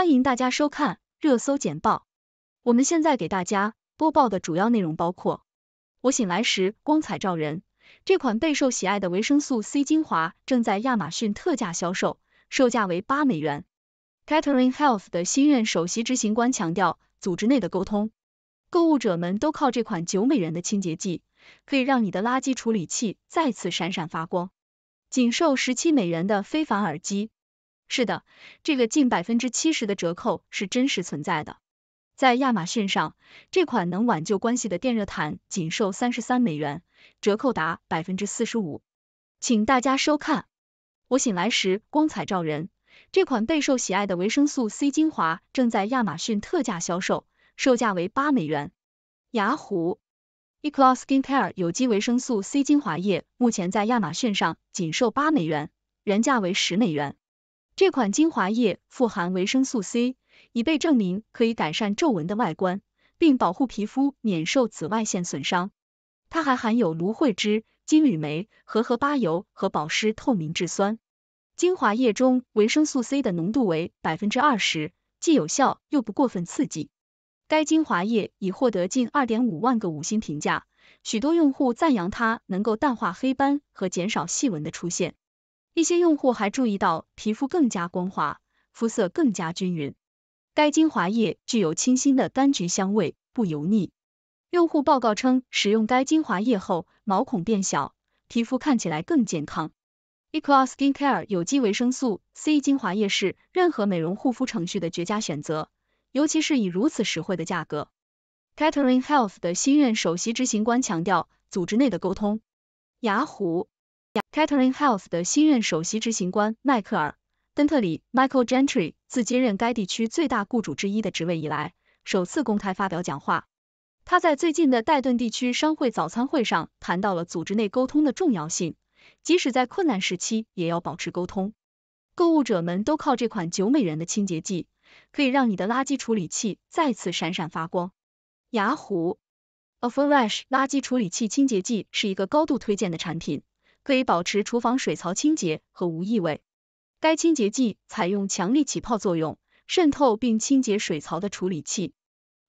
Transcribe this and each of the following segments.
欢迎大家收看热搜简报。我们现在给大家播报的主要内容包括：我醒来时光彩照人，这款备受喜爱的维生素 C 精华正在亚马逊特价销售，售价为八美元。c a t h e r i n e Health 的新任首席执行官强调，组织内的沟通。购物者们都靠这款九美元的清洁剂，可以让你的垃圾处理器再次闪闪发光。仅售十七美元的非凡耳机。是的，这个近百分之七十的折扣是真实存在的。在亚马逊上，这款能挽救关系的电热毯仅售三十三美元，折扣达百分之四十五。请大家收看。我醒来时光彩照人，这款备受喜爱的维生素 C 精华正在亚马逊特价销售，售价为八美元。雅虎，Eclot Skin Care 有机维生素 C 精华液目前在亚马逊上仅售八美元，原价为十美元。这款精华液富含维生素 C，已被证明可以改善皱纹的外观，并保护皮肤免受紫外线损伤。它还含有芦荟汁、金缕梅和荷巴油和保湿透明质酸。精华液中维生素 C 的浓度为百分之二十，既有效又不过分刺激。该精华液已获得近二点五万个五星评价，许多用户赞扬它能够淡化黑斑和减少细纹的出现。一些用户还注意到皮肤更加光滑，肤色更加均匀。该精华液具有清新的柑橘香味，不油腻。用户报告称，使用该精华液后，毛孔变小，皮肤看起来更健康。Ecoskin Care 有机维生素 C 精华液是任何美容护肤程序的绝佳选择，尤其是以如此实惠的价格。Catherine Health 的新任首席执行官强调，组织内的沟通。雅虎。c a t h e r i n e Health 的新任首席执行官迈克尔·邓特里 （Michael Gentry） 自接任该地区最大雇主之一的职位以来，首次公开发表讲话。他在最近的戴顿地区商会早餐会上谈到了组织内沟通的重要性，即使在困难时期也要保持沟通。购物者们都靠这款九美人的清洁剂，可以让你的垃圾处理器再次闪闪发光。雅虎 a f o r f r e s h 垃圾处理器清洁剂是一个高度推荐的产品。可以保持厨房水槽清洁和无异味。该清洁剂采用强力起泡作用，渗透并清洁水槽的处理器。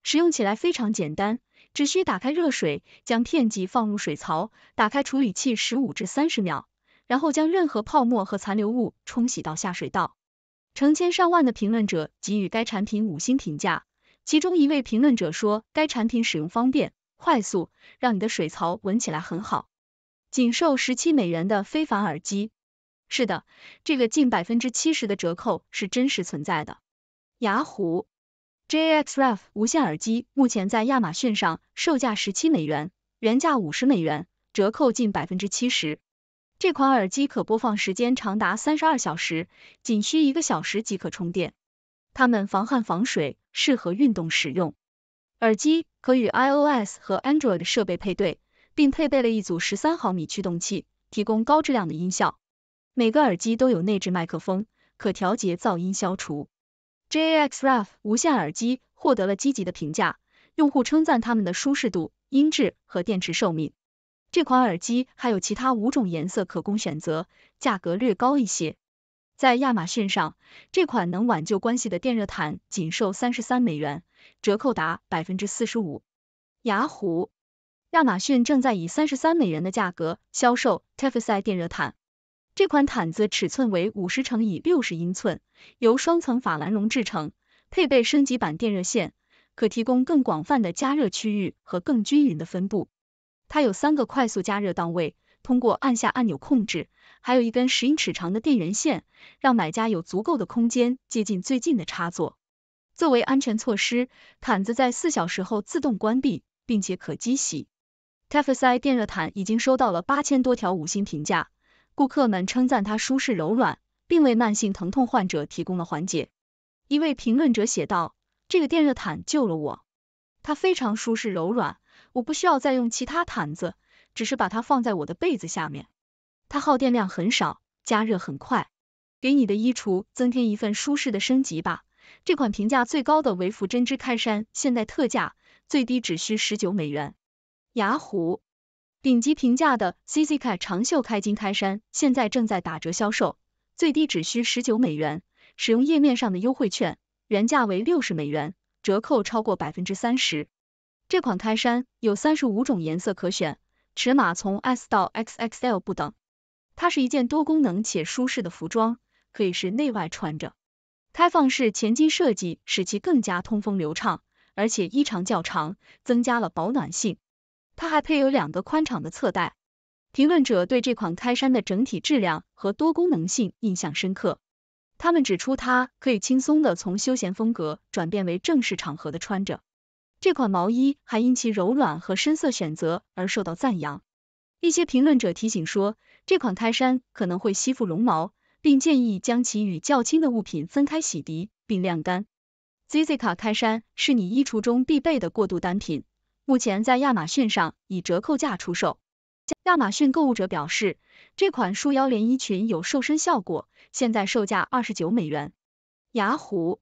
使用起来非常简单，只需打开热水，将片剂放入水槽，打开处理器十五至三十秒，然后将任何泡沫和残留物冲洗到下水道。成千上万的评论者给予该产品五星评价，其中一位评论者说，该产品使用方便、快速，让你的水槽闻起来很好。仅售十七美元的非凡耳机，是的，这个近百分之七十的折扣是真实存在的。雅虎 j x r f 无线耳机目前在亚马逊上售价十七美元，原价五十美元，折扣近百分之七十。这款耳机可播放时间长达三十二小时，仅需一个小时即可充电。它们防汗防水，适合运动使用。耳机可与 iOS 和 Android 设备配对。并配备了一组十三毫米驱动器，提供高质量的音效。每个耳机都有内置麦克风，可调节噪音消除。Jaxraf 无线耳机获得了积极的评价，用户称赞它们的舒适度、音质和电池寿命。这款耳机还有其他五种颜色可供选择，价格略高一些。在亚马逊上，这款能挽救关系的电热毯仅售三十三美元，折扣达百分之四十五。雅虎。亚马逊正在以三十三美元的价格销售 t e f e s i 电热毯。这款毯子尺寸为五十乘以六十英寸，由双层法兰绒制成，配备升级版电热线，可提供更广泛的加热区域和更均匀的分布。它有三个快速加热档位，通过按下按钮控制，还有一根十英尺长的电源线，让买家有足够的空间接近最近的插座。作为安全措施，毯子在四小时后自动关闭，并且可机洗。t e f s a 电热毯已经收到了八千多条五星评价，顾客们称赞它舒适柔软，并为慢性疼痛患者提供了缓解。一位评论者写道：“这个电热毯救了我，它非常舒适柔软，我不需要再用其他毯子，只是把它放在我的被子下面。它耗电量很少，加热很快，给你的衣橱增添一份舒适的升级吧。”这款评价最高的维芙针织开衫，现在特价，最低只需十九美元。雅虎顶级平价的 CCK 长袖开襟开衫，现在正在打折销售，最低只需十九美元。使用页面上的优惠券，原价为六十美元，折扣超过百分之三十。这款开衫有三十五种颜色可选，尺码从 S 到 XXL 不等。它是一件多功能且舒适的服装，可以是内外穿着。开放式前襟设计使其更加通风流畅，而且衣长较长，增加了保暖性。它还配有两个宽敞的侧袋。评论者对这款开衫的整体质量和多功能性印象深刻。他们指出它可以轻松的从休闲风格转变为正式场合的穿着。这款毛衣还因其柔软和深色选择而受到赞扬。一些评论者提醒说，这款开衫可能会吸附绒毛，并建议将其与较轻的物品分开洗涤并晾干。Zizika 开衫是你衣橱中必备的过渡单品。目前在亚马逊上以折扣价出售。亚马逊购物者表示，这款束腰连衣裙有瘦身效果，现在售价二十九美元。雅虎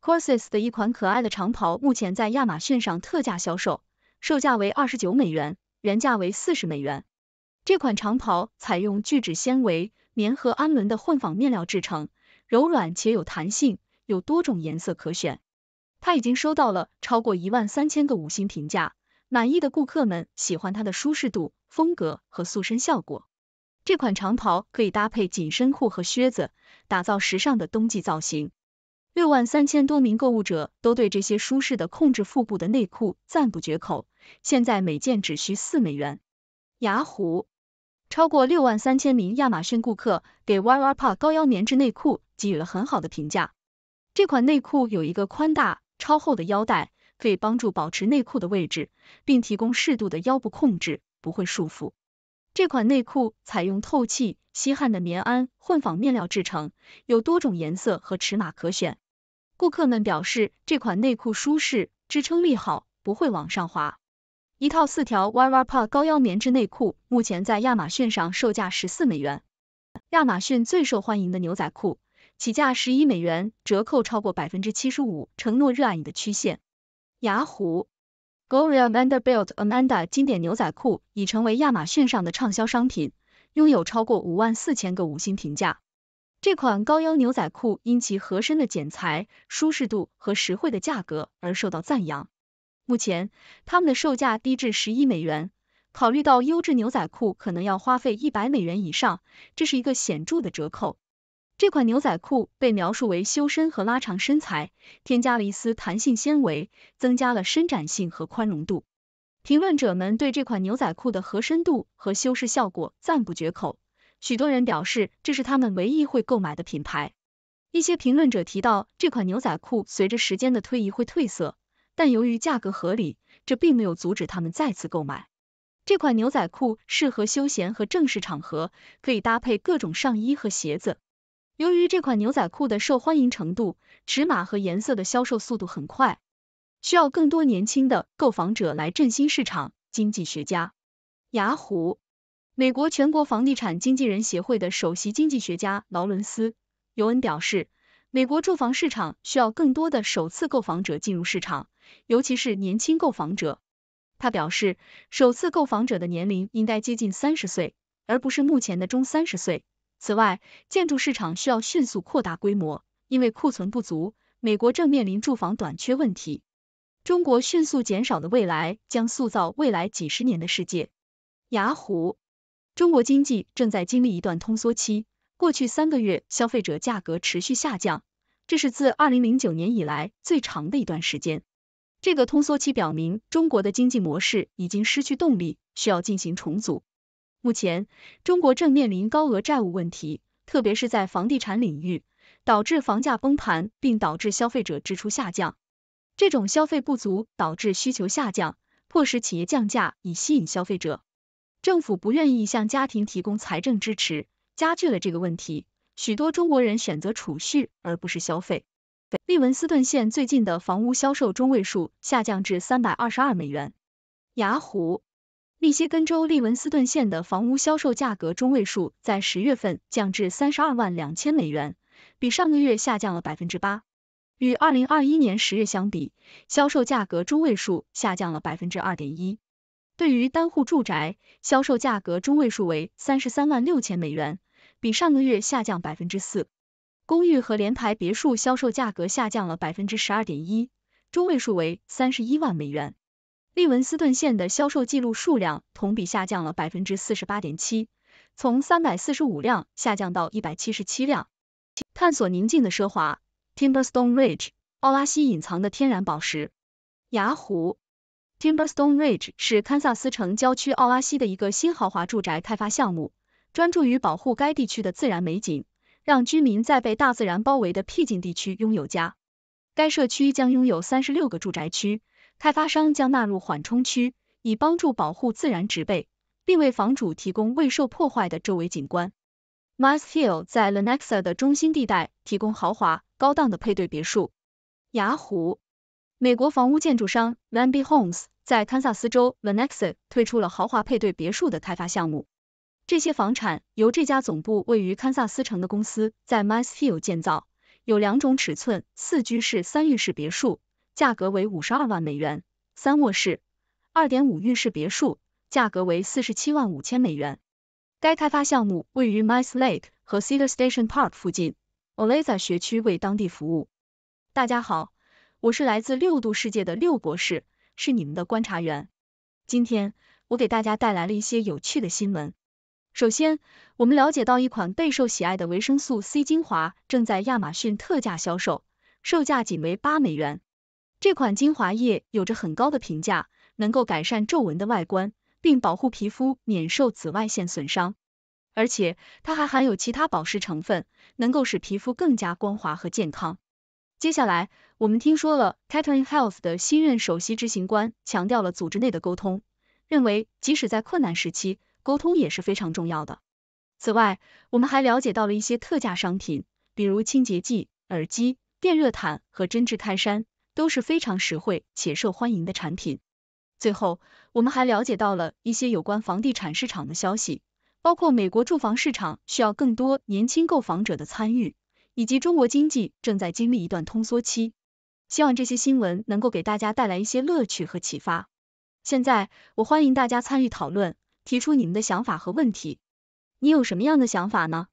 courses 的一款可爱的长袍目前在亚马逊上特价销售，售价为二十九美元，原价为四十美元。这款长袍采用聚酯纤维、棉和氨纶的混纺面料制成，柔软且有弹性，有多种颜色可选。他已经收到了超过一万三千个五星评价。满意的顾客们喜欢它的舒适度、风格和塑身效果。这款长袍可以搭配紧身裤和靴子，打造时尚的冬季造型。六万三千多名购物者都对这些舒适的控制腹部的内裤赞不绝口。现在每件只需四美元。雅虎，超过六万三千名亚马逊顾客给 Yarpa 高腰棉质内裤给予了很好的评价。这款内裤有一个宽大、超厚的腰带。可以帮助保持内裤的位置，并提供适度的腰部控制，不会束缚。这款内裤采用透气吸汗的棉氨混纺面料制成，有多种颜色和尺码可选。顾客们表示这款内裤舒适，支撑力好，不会往上滑。一套四条 y a p a 高腰棉质内裤目前在亚马逊上售价十四美元。亚马逊最受欢迎的牛仔裤，起价十一美元，折扣超过百分之七十五，承诺热爱你的曲线。雅虎 Gloria Vanderbilt Amanda 经典牛仔裤已成为亚马逊上的畅销商品，拥有超过五万四千个五星评价。这款高腰牛仔裤因其合身的剪裁、舒适度和实惠的价格而受到赞扬。目前，他们的售价低至十一美元，考虑到优质牛仔裤可能要花费一百美元以上，这是一个显著的折扣。这款牛仔裤被描述为修身和拉长身材，添加了一丝弹性纤维，增加了伸展性和宽容度。评论者们对这款牛仔裤的合身度和修饰效果赞不绝口，许多人表示这是他们唯一会购买的品牌。一些评论者提到，这款牛仔裤随着时间的推移会褪色，但由于价格合理，这并没有阻止他们再次购买。这款牛仔裤适合休闲和正式场合，可以搭配各种上衣和鞋子。由于这款牛仔裤的受欢迎程度，尺码和颜色的销售速度很快，需要更多年轻的购房者来振兴市场。经济学家、雅虎、美国全国房地产经纪人协会的首席经济学家劳伦斯·尤恩表示，美国住房市场需要更多的首次购房者进入市场，尤其是年轻购房者。他表示，首次购房者的年龄应该接近三十岁，而不是目前的中三十岁。此外，建筑市场需要迅速扩大规模，因为库存不足。美国正面临住房短缺问题。中国迅速减少的未来将塑造未来几十年的世界。雅虎，中国经济正在经历一段通缩期，过去三个月消费者价格持续下降，这是自2009年以来最长的一段时间。这个通缩期表明中国的经济模式已经失去动力，需要进行重组。目前，中国正面临高额债务问题，特别是在房地产领域，导致房价崩盘，并导致消费者支出下降。这种消费不足导致需求下降，迫使企业降价以吸引消费者。政府不愿意向家庭提供财政支持，加剧了这个问题。许多中国人选择储蓄而不是消费。利文斯顿县最近的房屋销售中位数下降至三百二十二美元。雅虎。密歇根州利文斯顿县的房屋销售价格中位数在十月份降至三十二万两千美元，比上个月下降了百分之八。与二零二一年十月相比，销售价格中位数下降了百分之二点一。对于单户住宅，销售价格中位数为三十三万六千美元，比上个月下降百分之四。公寓和联排别墅销售价格下降了百分之十二点一，中位数为三十一万美元。利文斯顿县的销售记录数量同比下降了百分之四十八点七，从三百四十五辆下降到一百七十七辆。探索宁静的奢华，Timberstone Ridge，奥拉西隐藏的天然宝石。雅虎，Timberstone Ridge 是堪萨斯城郊区奥拉西的一个新豪华住宅开发项目，专注于保护该地区的自然美景，让居民在被大自然包围的僻静地区拥有家。该社区将拥有三十六个住宅区。开发商将纳入缓冲区，以帮助保护自然植被，并为房主提供未受破坏的周围景观。Miles Hill 在 Lenexa 的中心地带提供豪华、高档的配对别墅。雅虎，美国房屋建筑商 l a n B Homes 在堪萨斯州 Lenexa 推出了豪华配对别墅的开发项目。这些房产由这家总部位于堪萨斯城的公司在 Miles Hill 建造，有两种尺寸，四居室、三浴室别墅。价格为五十二万美元，三卧室，二点五浴室别墅，价格为四十七万五千美元。该开发项目位于 m i c e s Lake 和 Cedar Station Park 附近 o l a e z a 学区为当地服务。大家好，我是来自六度世界的六博士，是你们的观察员。今天我给大家带来了一些有趣的新闻。首先，我们了解到一款备受喜爱的维生素 C 精华正在亚马逊特价销售，售价仅为八美元。这款精华液有着很高的评价，能够改善皱纹的外观，并保护皮肤免受紫外线损伤。而且，它还含有其他保湿成分，能够使皮肤更加光滑和健康。接下来，我们听说了 Catherine Health 的新任首席执行官强调了组织内的沟通，认为即使在困难时期，沟通也是非常重要的。此外，我们还了解到了一些特价商品，比如清洁剂、耳机、电热毯和针织开衫。都是非常实惠且受欢迎的产品。最后，我们还了解到了一些有关房地产市场的消息，包括美国住房市场需要更多年轻购房者的参与，以及中国经济正在经历一段通缩期。希望这些新闻能够给大家带来一些乐趣和启发。现在，我欢迎大家参与讨论，提出你们的想法和问题。你有什么样的想法呢？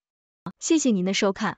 谢谢您的收看。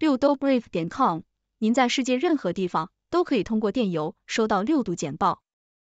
六度 b r i v e 点 com，您在世界任何地方都可以通过电邮收到六度简报。